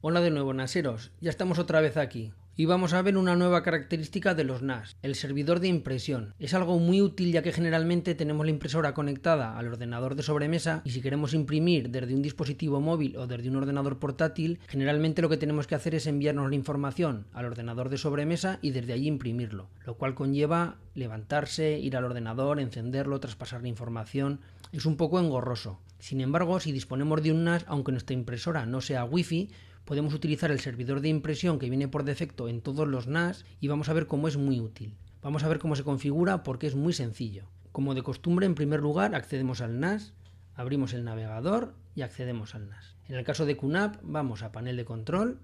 Hola de nuevo, naseros. Ya estamos otra vez aquí. Y vamos a ver una nueva característica de los NAS, el servidor de impresión. Es algo muy útil ya que generalmente tenemos la impresora conectada al ordenador de sobremesa y si queremos imprimir desde un dispositivo móvil o desde un ordenador portátil, generalmente lo que tenemos que hacer es enviarnos la información al ordenador de sobremesa y desde allí imprimirlo, lo cual conlleva levantarse, ir al ordenador, encenderlo, traspasar la información. Es un poco engorroso. Sin embargo, si disponemos de un NAS, aunque nuestra impresora no sea WiFi podemos utilizar el servidor de impresión que viene por defecto en todos los NAS y vamos a ver cómo es muy útil. Vamos a ver cómo se configura porque es muy sencillo. Como de costumbre, en primer lugar accedemos al NAS, abrimos el navegador y accedemos al NAS. En el caso de QNAP vamos a panel de control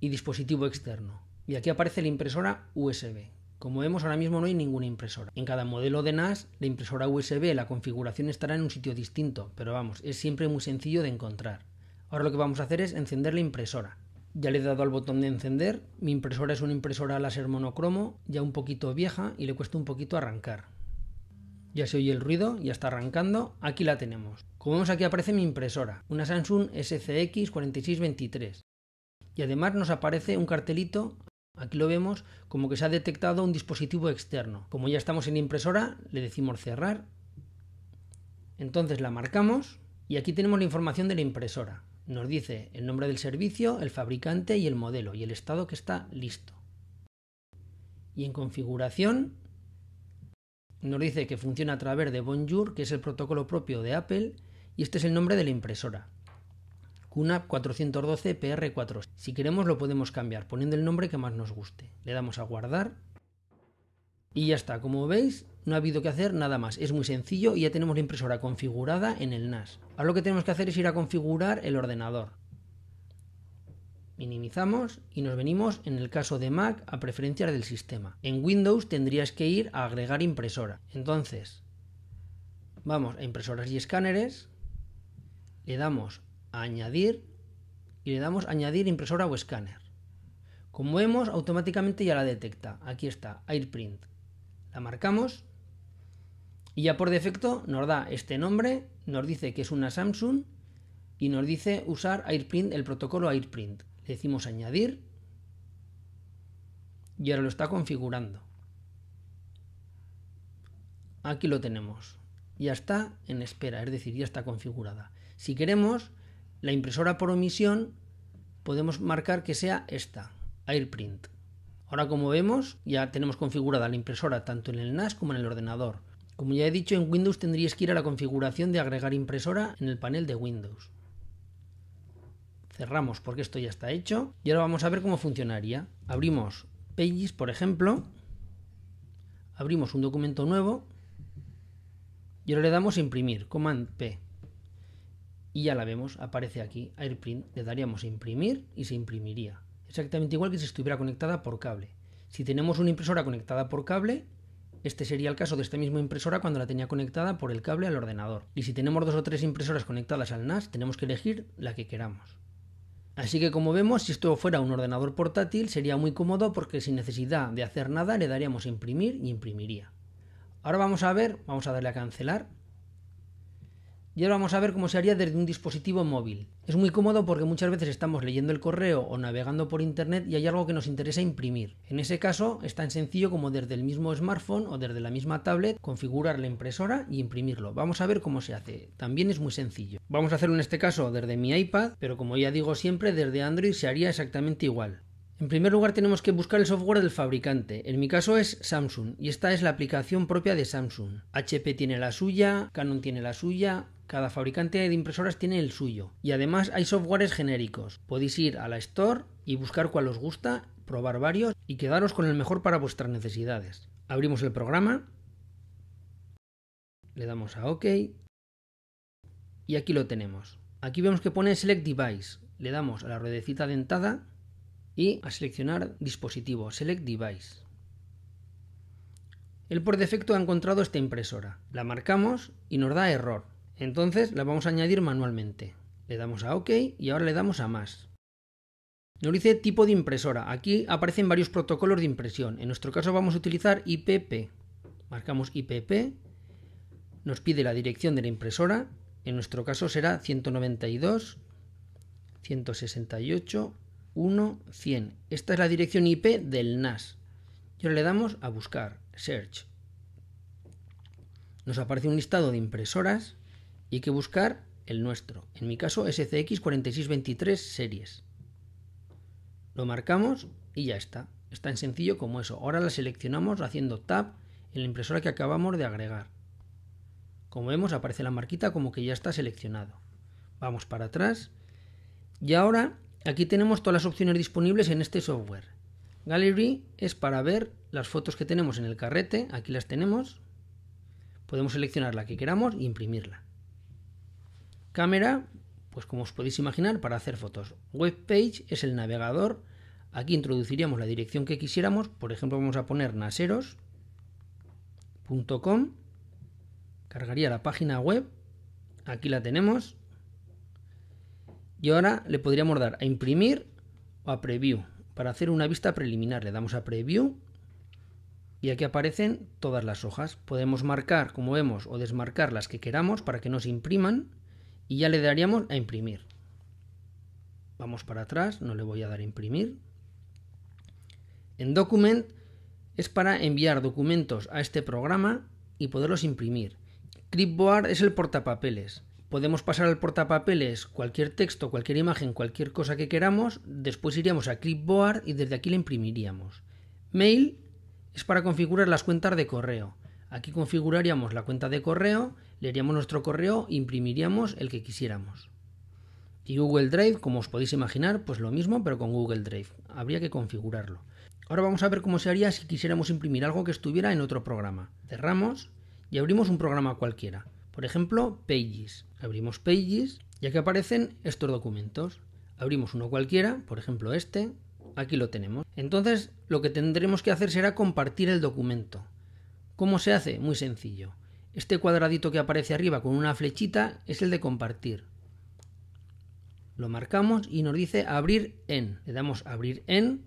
y dispositivo externo. Y aquí aparece la impresora USB. Como vemos ahora mismo no hay ninguna impresora. En cada modelo de NAS la impresora USB, la configuración estará en un sitio distinto, pero vamos, es siempre muy sencillo de encontrar. Ahora lo que vamos a hacer es encender la impresora. Ya le he dado al botón de encender, mi impresora es una impresora láser monocromo, ya un poquito vieja y le cuesta un poquito arrancar. Ya se oye el ruido, ya está arrancando, aquí la tenemos. Como vemos aquí aparece mi impresora, una Samsung SCX4623. Y además nos aparece un cartelito, aquí lo vemos, como que se ha detectado un dispositivo externo. Como ya estamos en impresora, le decimos cerrar. Entonces la marcamos y aquí tenemos la información de la impresora. Nos dice el nombre del servicio, el fabricante y el modelo y el estado que está listo. Y en configuración nos dice que funciona a través de Bonjour, que es el protocolo propio de Apple, y este es el nombre de la impresora. QNAP 412 PR4. Si queremos lo podemos cambiar poniendo el nombre que más nos guste. Le damos a guardar y ya está, como veis, no ha habido que hacer nada más. Es muy sencillo y ya tenemos la impresora configurada en el NAS. Ahora lo que tenemos que hacer es ir a configurar el ordenador. Minimizamos y nos venimos, en el caso de Mac, a preferencias del sistema. En Windows tendrías que ir a agregar impresora. Entonces, vamos a impresoras y escáneres, le damos a añadir y le damos a añadir impresora o escáner. Como vemos, automáticamente ya la detecta. Aquí está, AirPrint. La marcamos y ya por defecto nos da este nombre, nos dice que es una Samsung y nos dice usar AirPrint, el protocolo AirPrint. Le decimos añadir y ahora lo está configurando. Aquí lo tenemos. Ya está en espera, es decir, ya está configurada. Si queremos, la impresora por omisión podemos marcar que sea esta, AirPrint. Ahora como vemos ya tenemos configurada la impresora tanto en el NAS como en el ordenador. Como ya he dicho en Windows tendríais que ir a la configuración de agregar impresora en el panel de Windows. Cerramos porque esto ya está hecho y ahora vamos a ver cómo funcionaría. Abrimos Pages por ejemplo, abrimos un documento nuevo y ahora le damos a imprimir, Command P y ya la vemos, aparece aquí, AirPrint, le daríamos imprimir y se imprimiría exactamente igual que si estuviera conectada por cable. Si tenemos una impresora conectada por cable, este sería el caso de esta misma impresora cuando la tenía conectada por el cable al ordenador. Y si tenemos dos o tres impresoras conectadas al NAS, tenemos que elegir la que queramos. Así que como vemos, si esto fuera un ordenador portátil sería muy cómodo porque sin necesidad de hacer nada le daríamos a imprimir y imprimiría. Ahora vamos a ver, vamos a darle a cancelar y ahora vamos a ver cómo se haría desde un dispositivo móvil. Es muy cómodo porque muchas veces estamos leyendo el correo o navegando por internet y hay algo que nos interesa imprimir. En ese caso es tan sencillo como desde el mismo smartphone o desde la misma tablet configurar la impresora y imprimirlo. Vamos a ver cómo se hace. También es muy sencillo. Vamos a hacerlo en este caso desde mi iPad, pero como ya digo siempre, desde Android se haría exactamente igual. En primer lugar tenemos que buscar el software del fabricante. En mi caso es Samsung y esta es la aplicación propia de Samsung. HP tiene la suya, Canon tiene la suya, cada fabricante de impresoras tiene el suyo. Y además hay softwares genéricos. Podéis ir a la Store y buscar cuál os gusta, probar varios y quedaros con el mejor para vuestras necesidades. Abrimos el programa. Le damos a OK. Y aquí lo tenemos. Aquí vemos que pone Select Device. Le damos a la ruedecita dentada y a seleccionar dispositivo, Select Device. Él por defecto ha encontrado esta impresora. La marcamos y nos da error. Entonces la vamos a añadir manualmente. Le damos a OK y ahora le damos a más. Nos dice tipo de impresora. Aquí aparecen varios protocolos de impresión. En nuestro caso vamos a utilizar IPP. Marcamos IPP. Nos pide la dirección de la impresora. En nuestro caso será 192, 168, 100. Esta es la dirección IP del NAS. Y ahora le damos a buscar, search. Nos aparece un listado de impresoras y hay que buscar el nuestro. En mi caso, SCX4623 series. Lo marcamos y ya está. Es tan sencillo como eso. Ahora la seleccionamos haciendo tab en la impresora que acabamos de agregar. Como vemos, aparece la marquita como que ya está seleccionado. Vamos para atrás. Y ahora aquí tenemos todas las opciones disponibles en este software. Gallery es para ver las fotos que tenemos en el carrete. Aquí las tenemos. Podemos seleccionar la que queramos e imprimirla. Cámara, pues como os podéis imaginar, para hacer fotos. Webpage es el navegador. Aquí introduciríamos la dirección que quisiéramos. Por ejemplo, vamos a poner naseros.com. Cargaría la página web. Aquí la tenemos. Y ahora le podríamos dar a imprimir o a preview. Para hacer una vista preliminar le damos a preview y aquí aparecen todas las hojas. Podemos marcar, como vemos, o desmarcar las que queramos para que no se impriman y ya le daríamos a imprimir. Vamos para atrás, no le voy a dar a imprimir. En document es para enviar documentos a este programa y poderlos imprimir. Clipboard es el portapapeles. Podemos pasar al portapapeles cualquier texto, cualquier imagen, cualquier cosa que queramos. Después iríamos a Clipboard y desde aquí le imprimiríamos. Mail es para configurar las cuentas de correo. Aquí configuraríamos la cuenta de correo leeríamos nuestro correo, imprimiríamos el que quisiéramos. Y Google Drive, como os podéis imaginar, pues lo mismo, pero con Google Drive. Habría que configurarlo. Ahora vamos a ver cómo se haría si quisiéramos imprimir algo que estuviera en otro programa. Cerramos y abrimos un programa cualquiera. Por ejemplo, Pages. Abrimos Pages ya que aparecen estos documentos. Abrimos uno cualquiera, por ejemplo este. Aquí lo tenemos. Entonces, lo que tendremos que hacer será compartir el documento. ¿Cómo se hace? Muy sencillo. Este cuadradito que aparece arriba con una flechita es el de compartir. Lo marcamos y nos dice abrir en. Le damos abrir en.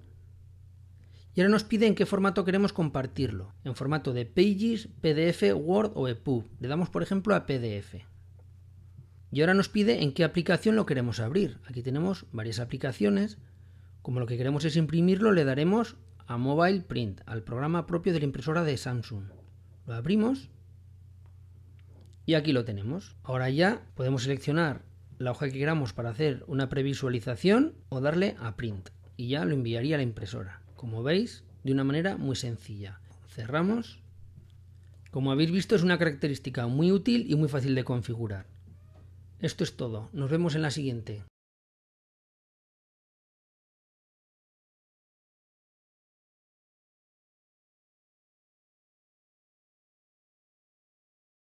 Y ahora nos pide en qué formato queremos compartirlo. En formato de Pages, PDF, Word o EPUB. Le damos por ejemplo a PDF. Y ahora nos pide en qué aplicación lo queremos abrir. Aquí tenemos varias aplicaciones. Como lo que queremos es imprimirlo, le daremos a Mobile Print, al programa propio de la impresora de Samsung. Lo abrimos y aquí lo tenemos. Ahora ya podemos seleccionar la hoja que queramos para hacer una previsualización o darle a print y ya lo enviaría a la impresora. Como veis, de una manera muy sencilla. Cerramos. Como habéis visto es una característica muy útil y muy fácil de configurar. Esto es todo. Nos vemos en la siguiente.